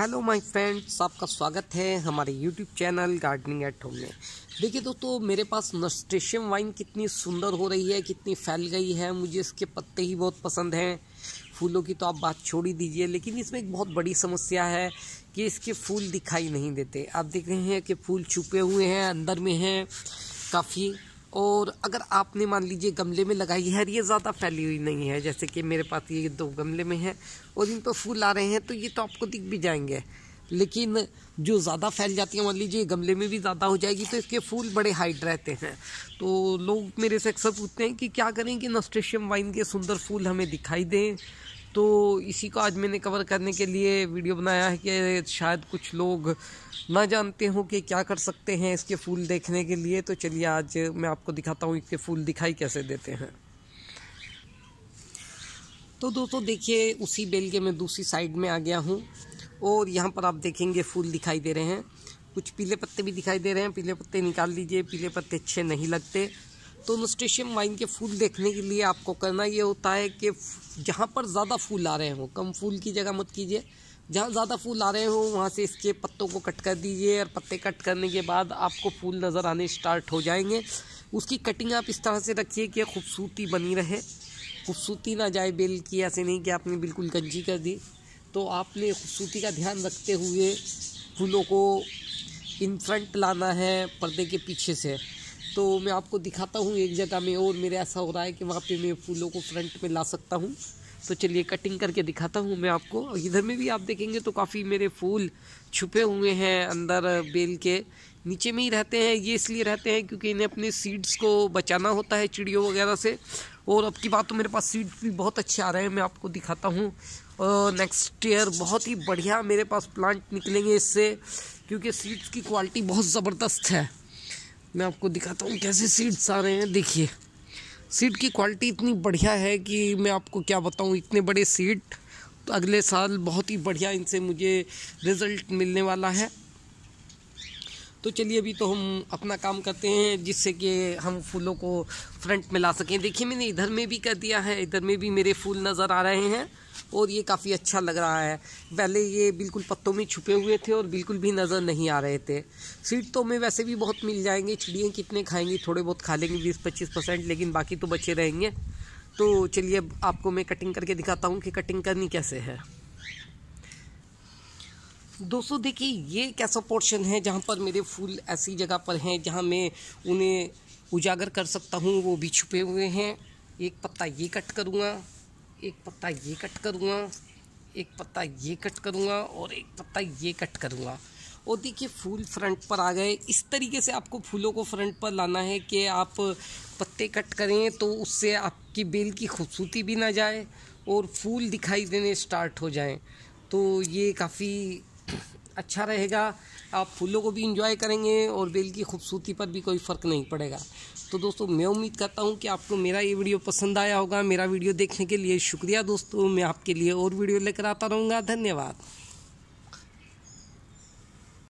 hello my friends आपका स्वागत है हमारे YouTube channel gardening at home में देखिए दोस्तों मेरे पास नस्टेशियम वाइन कितनी सुंदर हो रही है कितनी फैल गई है मुझे इसके पत्ते ही बहुत पसंद हैं फूलों की तो आप बात छोड़ ही दीजिए लेकिन इसमें एक बहुत बड़ी समस्या है कि इसके फूल दिखाई नहीं देते आप देख रहे हैं कि फूल छुपे हुए हैं अंदर में हैं काफ़ी और अगर आपने मान लीजिए गमले में लगाई है ये ज़्यादा फैली हुई नहीं है जैसे कि मेरे पास ये दो गमले में है और इन पर फूल आ रहे हैं तो ये तो आपको दिख भी जाएंगे लेकिन जो ज़्यादा फैल जाती है मान लीजिए गमले में भी ज़्यादा हो जाएगी तो इसके फूल बड़े हाइट रहते हैं तो लोग मेरे से अक्सर पूछते हैं कि क्या करें कि नस्टेशियम वाइन के सुंदर फूल हमें दिखाई दें तो इसी को आज मैंने कवर करने के लिए वीडियो बनाया है कि शायद कुछ लोग ना जानते हों कि क्या कर सकते हैं इसके फूल देखने के लिए तो चलिए आज मैं आपको दिखाता हूँ इसके फूल दिखाई कैसे देते हैं तो दोस्तों देखिए उसी बेल के मैं दूसरी साइड में आ गया हूँ और यहाँ पर आप देखेंगे फूल दिखाई दे रहे हैं कुछ पीले पत्ते भी दिखाई दे रहे हैं पीले पत्ते निकाल लीजिए पीले पत्ते अच्छे नहीं लगते तो नस्टेशियम वाइन के फूल देखने के लिए आपको करना ये होता है कि जहाँ पर ज़्यादा फूल आ रहे हों कम फूल की जगह मत कीजिए जहाँ ज़्यादा फूल आ रहे हों वहाँ से इसके पत्तों को कट कर दीजिए और पत्ते कट करने के बाद आपको फूल नज़र आने स्टार्ट हो जाएंगे उसकी कटिंग आप इस तरह से रखिए कि खूबसूरती बनी रहे खूबसूरती ना जाए बेल की ऐसे नहीं कि आपने बिल्कुल गंजी कर दी तो आपने खूबसूरती का ध्यान रखते हुए फूलों को इन फ्रंट लाना है पर्दे के पीछे से तो मैं आपको दिखाता हूँ एक जगह में और मेरे ऐसा हो रहा है कि वहाँ पे मैं फूलों को फ्रंट में ला सकता हूँ तो चलिए कटिंग करके दिखाता हूँ मैं आपको इधर में भी आप देखेंगे तो काफ़ी मेरे फूल छुपे हुए हैं अंदर बेल के नीचे में ही रहते हैं ये इसलिए रहते हैं क्योंकि इन्हें अपने सीड्स को बचाना होता है चिड़ियों वगैरह से और अब की बात तो मेरे पास सीड्स भी बहुत अच्छे आ रहे हैं मैं आपको दिखाता हूँ नेक्स्ट ईयर बहुत ही बढ़िया मेरे पास प्लांट निकलेंगे इससे क्योंकि सीड्स की क्वालिटी बहुत ज़बरदस्त है मैं आपको दिखाता हूँ कैसे सीड्स आ रहे हैं देखिए सीड की क्वालिटी इतनी बढ़िया है कि मैं आपको क्या बताऊँ इतने बड़े सीड तो अगले साल बहुत ही बढ़िया इनसे मुझे रिज़ल्ट मिलने वाला है तो चलिए अभी तो हम अपना काम करते हैं जिससे कि हम फूलों को फ्रंट में ला सकें देखिए मैंने इधर में भी कर दिया है इधर में भी मेरे फूल नज़र आ रहे हैं और ये काफ़ी अच्छा लग रहा है पहले ये बिल्कुल पत्तों में छुपे हुए थे और बिल्कुल भी नज़र नहीं आ रहे थे सीट तो हमें वैसे भी बहुत मिल जाएंगे चिड़ियाँ कितने खाएंगी थोड़े बहुत खा लेंगे बीस पच्चीस परसेंट लेकिन बाकी तो बचे रहेंगे तो चलिए अब आपको मैं कटिंग करके दिखाता हूँ कि कटिंग करनी कैसे है दोस्तों देखिए ये कैसा पोर्शन है जहाँ पर मेरे फूल ऐसी जगह पर हैं जहाँ मैं उन्हें उजागर कर सकता हूँ वो भी छुपे हुए हैं एक पत्ता ये कट करूँगा एक पत्ता ये कट करूँगा एक पत्ता ये कट करूँगा और एक पत्ता ये कट करूँगा और देखिए फूल फ्रंट पर आ गए इस तरीके से आपको फूलों को फ्रंट पर लाना है कि आप पत्ते कट करें तो उससे आपकी बेल की खूबसूरती भी ना जाए और फूल दिखाई देने स्टार्ट हो जाएं तो ये काफ़ी अच्छा रहेगा आप फूलों को भी इंजॉय करेंगे और बेल की खूबसूरती पर भी कोई फ़र्क नहीं पड़ेगा तो दोस्तों मैं उम्मीद करता हूँ कि आपको मेरा ये वीडियो पसंद आया होगा मेरा वीडियो देखने के लिए शुक्रिया दोस्तों मैं आपके लिए और वीडियो लेकर आता रहूँगा धन्यवाद